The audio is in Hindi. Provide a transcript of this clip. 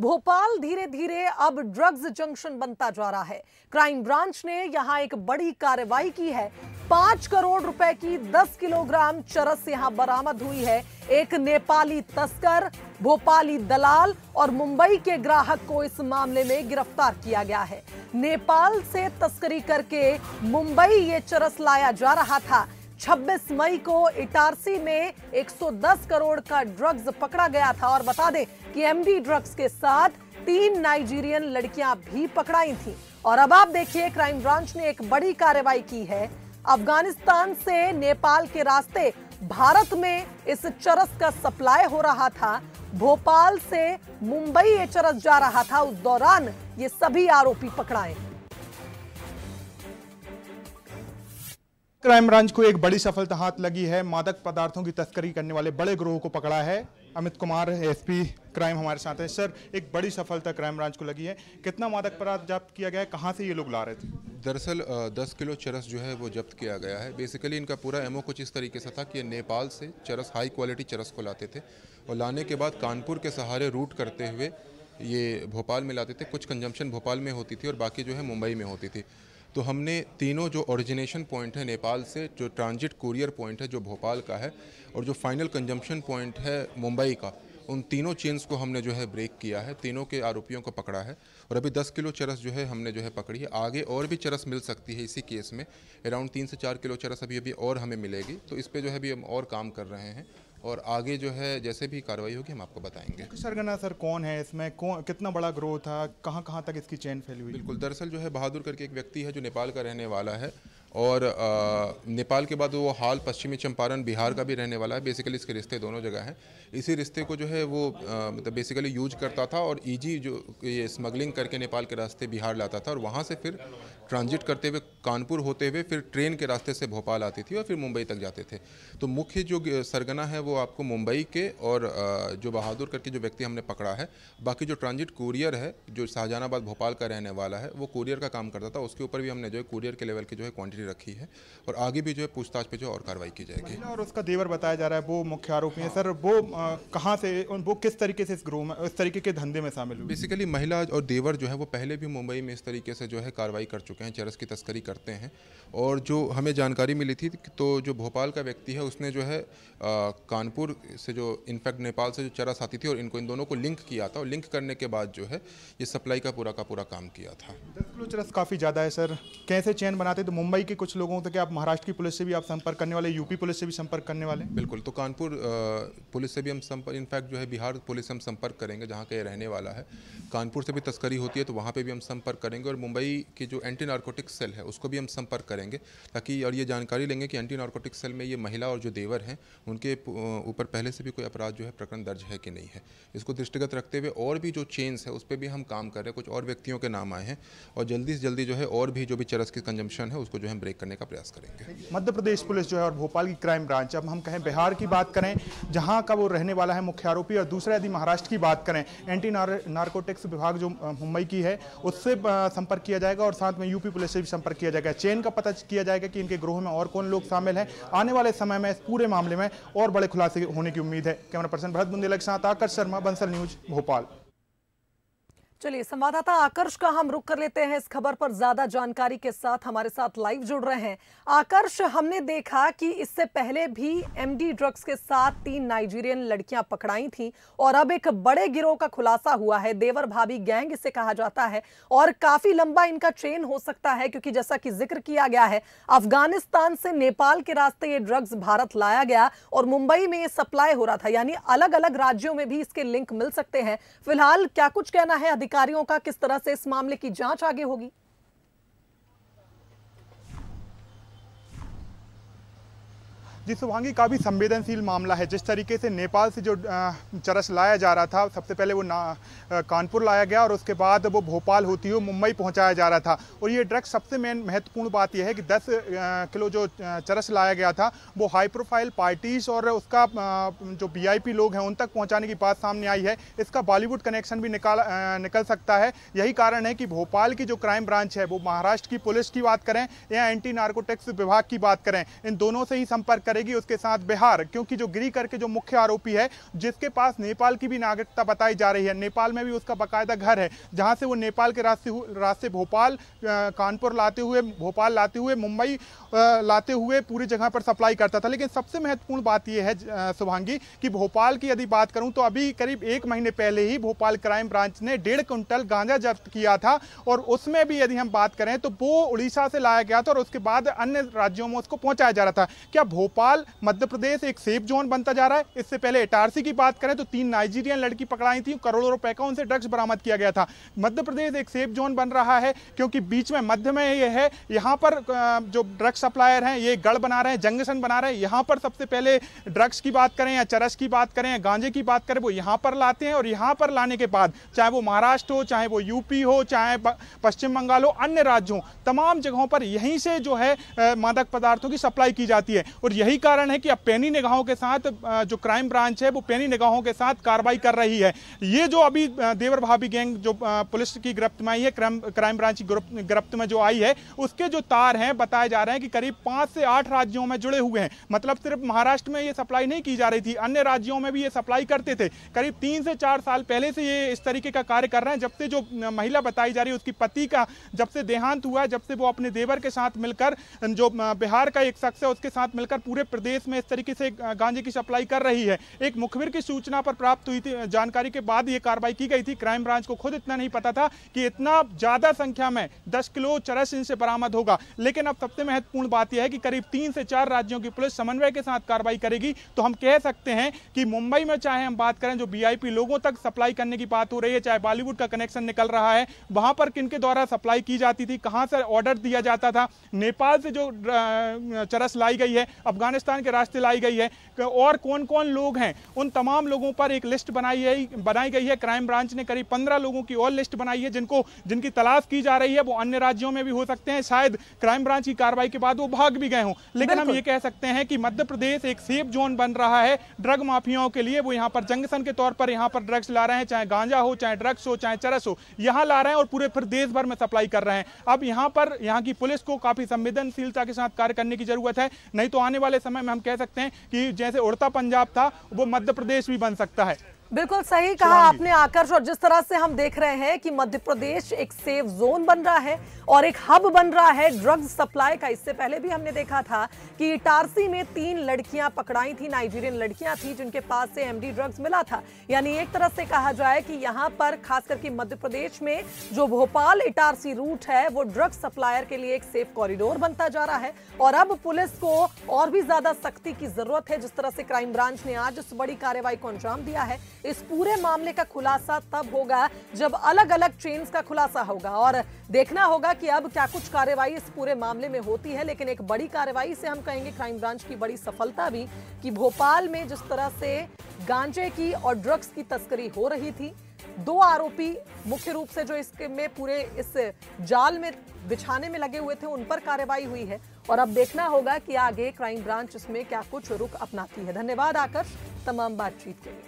भोपाल धीरे धीरे अब ड्रग्स जंक्शन बनता जा रहा है क्राइम ब्रांच ने यहां एक बड़ी कार्रवाई की है पांच करोड़ रुपए की दस किलोग्राम चरस यहां बरामद हुई है एक नेपाली तस्कर भोपाली दलाल और मुंबई के ग्राहक को इस मामले में गिरफ्तार किया गया है नेपाल से तस्करी करके मुंबई ये चरस लाया जा रहा था 26 मई को इटारसी में 110 करोड़ का ड्रग्स पकड़ा गया था और बता दें कि एमडी ड्रग्स के साथ तीन नाइजीरियन लड़कियां भी पकड़ाई थी और अब आप देखिए क्राइम ब्रांच ने एक बड़ी कार्रवाई की है अफगानिस्तान से नेपाल के रास्ते भारत में इस चरस का सप्लाई हो रहा था भोपाल से मुंबई ये चरस जा रहा था उस दौरान ये सभी आरोपी पकड़ाए क्राइम ब्रांच को एक बड़ी सफलता हाथ लगी है मादक पदार्थों की तस्करी करने वाले बड़े ग्रोह को पकड़ा है अमित कुमार एसपी क्राइम हमारे साथ है सर एक बड़ी सफलता क्राइम ब्रांच को लगी है कितना मादक पदार्थ जब्त किया गया है कहाँ से ये लोग ला रहे थे दरअसल दस किलो चरस जो है वो जब्त किया गया है बेसिकली इनका पूरा एमओ कुछ इस तरीके से था कि नेपाल से चरस हाई क्वालिटी चरस को लाते थे और लाने के बाद कानपुर के सहारे रूट करते हुए ये भोपाल में लाते थे कुछ कंजम्पशन भोपाल में होती थी और बाकी जो है मुंबई में होती थी तो हमने तीनों जो ओरिजिनेशन पॉइंट है नेपाल से जो ट्रांजिट कुरियर पॉइंट है जो भोपाल का है और जो फाइनल कंजम्पशन पॉइंट है मुंबई का उन तीनों चेन्स को हमने जो है ब्रेक किया है तीनों के आरोपियों को पकड़ा है और अभी 10 किलो चरस जो है हमने जो है पकड़ी है आगे और भी चरस मिल सकती है इसी केस में अराउंड तीन से चार किलो चरस अभी अभी और हमें मिलेगी तो इस पर जो है अभी हम और काम कर रहे हैं और आगे जो है जैसे भी कार्रवाई होगी हम आपको बताएंगे सरगना सर कौन है इसमें कौन कितना बड़ा ग्रोथ था कहाँ कहाँ तक इसकी चैन फैली हुई बिल्कुल दरअसल जो है बहादुर करके एक व्यक्ति है जो नेपाल का रहने वाला है और नेपाल के बाद वो हाल पश्चिमी चंपारण बिहार का भी रहने वाला है बेसिकली इसके रिश्ते दोनों जगह हैं इसी रिश्ते को जो है वो मतलब बेसिकली यूज करता था और ईजी e जो ये स्मगलिंग करके नेपाल के रास्ते बिहार लाता था और वहाँ से फिर ट्रांजिट करते हुए कानपुर होते हुए फिर ट्रेन के रास्ते से भोपाल आती थी और फिर मुंबई तक जाते थे तो मुख्य जो सरगना है वो आपको मुंबई के और जो बहादुर करके जो व्यक्ति हमने पकड़ा है बाकी जो ट्रांजिट कुरियर है जो शाहजहानाबाद भोपाल का रहने वाला है वो कुरियर का काम करता था उसके ऊपर भी हमने जो है कुरियर के लेवल की जो है क्वान्टिटी रखी है और आगे भी जो है पूछताछ पर जो और कार्रवाई की जाएगी और उसका देवर बताया जा रहा है वो मुख्य आरोपी है सर वो कहाँ से वो किस तरीके से इस ग्रोह में इस तरीके के धंधे में शामिल हुई बेसिकली महिला और देवर जो है वो पहले भी मुंबई में इस तरीके से जो है कार्रवाई कर चुके चुके हैं चरस की तस्करी करते हैं और जो हमें जानकारी मिली थी तो जो भोपाल का व्यक्ति है उसने जो है कानपुर से जो इनफैक्ट नेपाल से जो चरस आती थी और इनको इन दोनों को लिंक किया था और लिंक करने के बाद जो है ये सप्लाई का पूरा का पूरा काम किया था दस किलो चरस काफ़ी ज़्यादा है सर कैसे चैन बनाते तो मुंबई के कुछ लोगों तक आप महाराष्ट्र की पुलिस से भी आप संपर्क करने वाले यूपी पुलिस से भी संपर्क करने वाले बिल्कुल तो कानपुर पुलिस से भी हम संपर्क इनफैक्ट जो है बिहार पुलिस से हम संपर्क करेंगे जहाँ का रहने वाला है कानपुर से भी तस्करी होती है तो वहाँ पर भी हम संपर्क करेंगे और मुंबई की जो एंटी एंटी नार्कोटिक सेल है उसको भी हम संपर्क करेंगे ताकि और ये जानकारी लेंगे कि एंटी नार्कोटिक सेल में ये महिला और जो देवर हैं उनके ऊपर पहले से भी कोई अपराध जो है प्रकरण दर्ज है कि नहीं है इसको दृष्टिगत रखते हुए और भी जो चेन्स है उस पर भी हम काम कर रहे हैं कुछ और व्यक्तियों के नाम आए हैं और जल्दी से जल्दी जो है और भी जो भी चरस की कंजम्पशन है उसको जो है ब्रेक करने का प्रयास करेंगे मध्य प्रदेश पुलिस जो है और भोपाल की क्राइम ब्रांच अब हम कहें बिहार की बात करें जहाँ का वो रहने वाला है मुख्य आरोपी और दूसरा यदि महाराष्ट्र की बात करें एंटी नार्कोटिक्स विभाग जो मुंबई की है उससे संपर्क किया जाएगा और साथ में यू यूपी पुलिस से भी संपर्क किया जाएगा चेन का पता किया जाएगा कि इनके ग्रोह में और कौन लोग शामिल हैं आने वाले समय में इस पूरे मामले में और बड़े खुलासे होने की उम्मीद है कैमरा पर्सन भरत बुंदेला के साथ आकर शर्मा बंसल न्यूज भोपाल चलिए संवाददाता आकर्ष का हम रुक कर लेते हैं इस खबर पर ज्यादा जानकारी के साथ हमारे साथ लाइव जुड़ रहे हैं आकर्ष हमने देखा कि इससे पहले भी एमडी ड्रग्स के साथ तीन नाइजीरियन लड़कियां पकड़ाई थी और अब एक बड़े गिरोह का खुलासा हुआ है देवर भाभी गैंग इसे कहा जाता है और काफी लंबा इनका ट्रेन हो सकता है क्योंकि जैसा कि जिक्र किया गया है अफगानिस्तान से नेपाल के रास्ते ये ड्रग्स भारत लाया गया और मुंबई में ये सप्लाई हो रहा था यानी अलग अलग राज्यों में भी इसके लिंक मिल सकते हैं फिलहाल क्या कुछ कहना है अधिकारियों का किस तरह से इस मामले की जांच आगे होगी जी सुभांगी का भी संवेदनशील मामला है जिस तरीके से नेपाल से जो चरस लाया जा रहा था सबसे पहले वो ना कानपुर लाया गया और उसके बाद वो भोपाल होती हुई मुंबई पहुंचाया जा रहा था और ये ड्रग्स सबसे मेन महत्वपूर्ण बात यह है कि 10 किलो जो चरस लाया गया था वो हाई प्रोफाइल पार्टीज और उसका जो वी लोग हैं उन तक पहुँचाने की बात सामने आई है इसका बॉलीवुड कनेक्शन भी निकाल निकल सकता है यही कारण है कि भोपाल की जो क्राइम ब्रांच है वो महाराष्ट्र की पुलिस की बात करें या एंटी नार्कोटिक्स विभाग की बात करें इन दोनों से ही संपर्क करें करेगी उसके साथ बिहार क्योंकि जो गिरी करके जो मुख्य आरोपी है जिसके पास नेपाल की भी नागरिकता बताई जा रही है नेपाल में भी उसका बाकायदा घर है जहाँ से वो नेपाल के रास्ते रास्ते भोपाल कानपुर लाते हुए भोपाल लाते हुए मुंबई लाते हुए पूरी जगह पर सप्लाई करता था लेकिन सबसे महत्वपूर्ण बात यह है शुभांगी कि भोपाल की यदि बात करूं तो अभी करीब एक महीने पहले ही भोपाल क्राइम ब्रांच ने डेढ़ क्विंटल गांजा जब्त किया था और उसमें भी यदि हम बात करें तो वो उड़ीसा से लाया गया था और उसके बाद अन्य राज्यों में उसको पहुंचाया जा रहा था क्या भोपाल भोपाल मध्य प्रदेश एक सेफ जोन बनता जा रहा है इससे पहले एटारसी की बात करें तो तीन नाइजीरियन लड़की पकड़ाई थी करोड़ों रुपए का उनसे ड्रग्स बरामद किया गया था मध्य प्रदेश एक सेफ जोन बन रहा है क्योंकि बीच में मध्य में ये है यहाँ पर जो ड्रग्स सप्लायर हैं ये गढ़ बना रहे हैं जंगशन बना रहे हैं यहाँ पर सबसे पहले ड्रग्स की बात करें या चरस की बात करें या गांजे की बात करें वो यहाँ पर लाते हैं और यहाँ पर लाने के बाद चाहे वो महाराष्ट्र हो चाहे वो यूपी हो चाहे पश्चिम बंगाल हो अन्य राज्यों तमाम जगहों पर यहीं से जो है मादक पदार्थों की सप्लाई की जाती है और यही यही कारण है कि अब पैनी निगाहों के साथ जो क्राइम ब्रांच है वो पैनी निगाहों के साथ कार्रवाई कर रही है ये जो अभी देवर भाभी गैंग जो पुलिस की गिरफ्त में आई है क्राइम ब्रांच की गिरफ्त में जो आई है उसके जो तार हैं बताए जा रहे हैं कि करीब पाँच से आठ राज्यों में जुड़े हुए हैं मतलब सिर्फ महाराष्ट्र में ये सप्लाई नहीं की जा रही थी अन्य राज्यों में भी ये सप्लाई करते थे करीब तीन से चार साल पहले से ये इस तरीके का कार्य कर रहे हैं जब से जो महिला बताई जा रही है उसकी पति का जब से देहांत हुआ है जब से वो अपने देवर के साथ मिलकर जो बिहार का एक शख्स है उसके साथ मिलकर पूरे पूरे प्रदेश में इस तरीके से गांजे की सप्लाई कर रही है एक मुखबिर की सूचना पर प्राप्त हुई थी जानकारी के बाद ये कार्रवाई की गई थी क्राइम ब्रांच को खुद इतना नहीं पता था कि इतना ज़्यादा संख्या में दस किलो चरस इनसे बरामद होगा लेकिन अब सबसे महत्वपूर्ण बात यह है कि करीब तीन से चार राज्यों की पुलिस समन्वय के साथ कार्रवाई करेगी तो हम कह सकते हैं कि मुंबई में चाहे हम बात करें जो वीआईपी लोगों तक सप्लाई करने की बात हो रही है चाहे बॉलीवुड का कनेक्शन निकल रहा है वहां पर किनके द्वारा सप्लाई की जाती थी कहां से ऑर्डर दिया जाता था नेपाल से जो चरस लाई गई है अफगान अफगानिस्तान के रास्ते लाई गई है और कौन कौन लोग हैं उन तमाम लोगों पर एक लिस्ट बनाई है बनाई गई है क्राइम ब्रांच ने करीब पंद्रह लोगों की और लिस्ट बनाई है जिनको जिनकी तलाश की जा रही है वो अन्य राज्यों में भी हो सकते हैं शायद क्राइम ब्रांच की कार्रवाई के बाद वो भाग भी गए हों लेकिन हम ये कह सकते हैं कि मध्य प्रदेश एक सेफ जोन बन रहा है ड्रग माफियाओं के लिए वो यहाँ पर जंक्शन के तौर पर यहाँ पर ड्रग्स ला रहे हैं चाहे गांजा हो चाहे ड्रग्स हो चाहे चरस हो यहाँ ला रहे हैं और पूरे फिर देश भर में सप्लाई कर रहे हैं अब यहाँ पर यहाँ की पुलिस को काफी संवेदनशीलता के साथ कार्य करने की जरूरत है नहीं तो आने वाले समय में हम कह सकते हैं कि जैसे उड़ता पंजाब था वो मध्य प्रदेश भी बन सकता है बिल्कुल सही कहा आपने आकर्ष और जिस तरह से हम देख रहे हैं कि मध्य प्रदेश एक सेफ जोन बन रहा है और एक हब बन रहा है ड्रग्स सप्लाई का इससे पहले भी हमने देखा था कि इटारसी में तीन लड़कियां पकड़ाई थी नाइजीरियन लड़कियां थी जिनके पास से एमडी ड्रग्स मिला था यानी एक तरह से कहा जाए कि यहाँ पर खास करके मध्य प्रदेश में जो भोपाल इटारसी रूट है वो ड्रग्स सप्लायर के लिए एक सेफ कॉरिडोर बनता जा रहा है और अब पुलिस को और भी ज्यादा सख्ती की जरूरत है जिस तरह से क्राइम ब्रांच ने आज इस बड़ी कार्रवाई को अंजाम दिया है इस पूरे मामले का खुलासा तब होगा जब अलग अलग ट्रेन का खुलासा होगा और देखना होगा कि अब क्या कुछ कार्रवाई इस पूरे मामले में होती है लेकिन एक बड़ी कार्रवाई से हम कहेंगे क्राइम ब्रांच की बड़ी सफलता भी कि भोपाल में जिस तरह से गांजे की और ड्रग्स की तस्करी हो रही थी दो आरोपी मुख्य रूप से जो इसके में पूरे इस जाल में बिछाने में लगे हुए थे उन पर कार्रवाई हुई है और अब देखना होगा कि आगे क्राइम ब्रांच इसमें क्या कुछ रुख अपनाती है धन्यवाद आकर्ष तमाम बातचीत के लिए